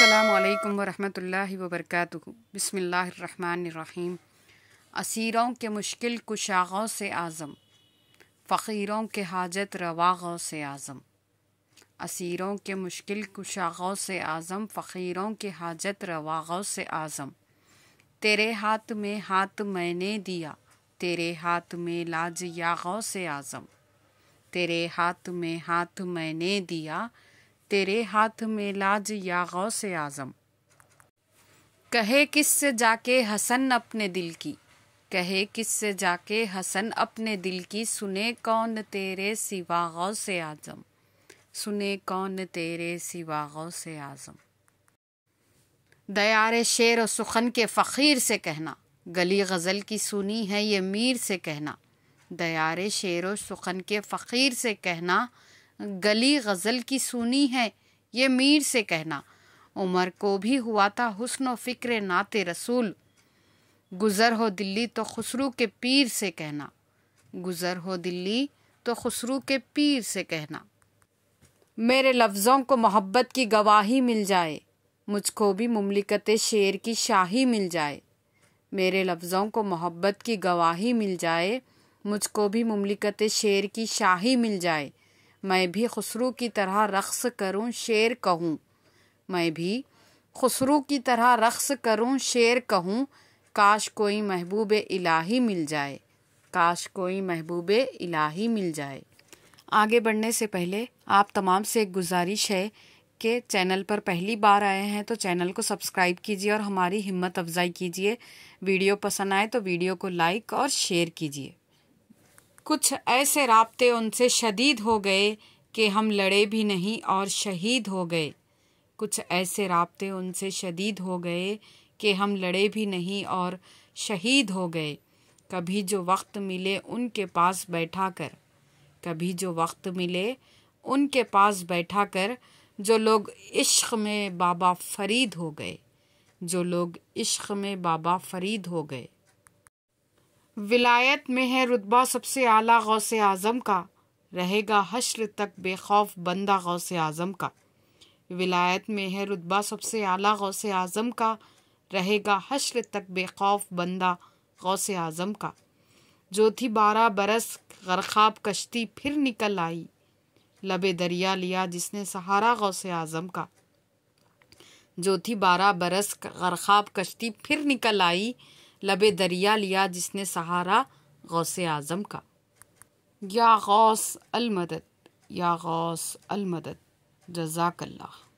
अस्सलाम वरहमतुल्लाहि वबरकातुहु बिस्मिल्लाहिर्रहमानिर्रहीम असीरों के मुश्किल कुशागों से आज़म फ़कीरों के हाजत रवागों से आज़म असीरों के मुश्किल कुशागों से आज़म फ़कीरों के हाजत रवागों से आज़म तेरे हाथ में हाथ मैंने दिया तेरे हाथ में लाज यागों से आज़म तेरे हाथ में हाथ मैंने दिया तेरे हाथ में लाज या गौ से आज़म कहे किस से जाके हसन अपने दिल की कहे किस से जाके हसन अपने दिल की सुने कौन तेरे सिवा गौ से आज़म सुने कौन तेरे सिवा गौ से आज़म दयार शेर और सुखन के फ़कीर से कहना गली गज़ल की सुनी है ये मीर से कहना दयार शेर और सुखन के फ़कीर से कहना गली गज़ल की सुनी है ये मीर से कहना उमर को भी हुआ था व फ़िक्र नात रसूल गुज़र हो दिल्ली तो खुसरू के पीर से कहना गुज़र हो दिल्ली तो खुसरू के पीर से कहना मेरे लफ्ज़ों को मोहब्बत की गवाही मिल जाए मुझको भी ममलिकत शेर की शाही मिल जाए मेरे लफ्ज़ों को मोहब्बत की गवाही मिल जाए मुझको भी ममलिकत शेर की शाही मिल जाए मैं भी खुसरू की तरह रक़्स करूँ शेर कहूँ मैं भी खुसरू की तरह रक़्स करूँ शेर कहूँ काश कोई महबूब इलाही मिल जाए काश कोई महबूब इलाही मिल जाए आगे बढ़ने से पहले आप तमाम से एक गुजारिश है कि चैनल पर पहली बार आए हैं तो चैनल को सब्सक्राइब कीजिए और हमारी हिम्मत अफजाई कीजिए वीडियो पसंद आए तो वीडियो को लाइक और शेयर कीजिए कुछ ऐसे रबते उनसे शदीद हो गए कि हम लड़े भी नहीं और शहीद हो गए कुछ ऐसे रबते उनसे शदीद हो गए कि हम लड़े भी नहीं और शहीद हो गए कभी जो वक्त मिले उनके पास बैठा कर कभी जो वक्त मिले उनके पास बैठा कर जो लोग इश्क में बाबा फरीद हो गए जो लोग इश्क में बाबा फरीद हो गए विलायत में है रुतबा सबसे आला से आज़म का रहेगा हश्र तक बेखौफ बंदा गौ से आज़म का विलायत में है रुतबा सबसे आला गौ से आज़म का रहेगा हश्र तक बेखौफ बंदा गौ से आज़म का जो थी बारह बरस गरखाब कश्ती फिर निकल आई लबे दरिया लिया जिसने सहारा गौ से आज़म का जो थी बारह बरस गरखाब कश्ती फिर निकल आई लबे दरिया लिया जिसने सहारा गौस आज़म का या गौस अलमदद या गौस अलमदद जजाकल्ला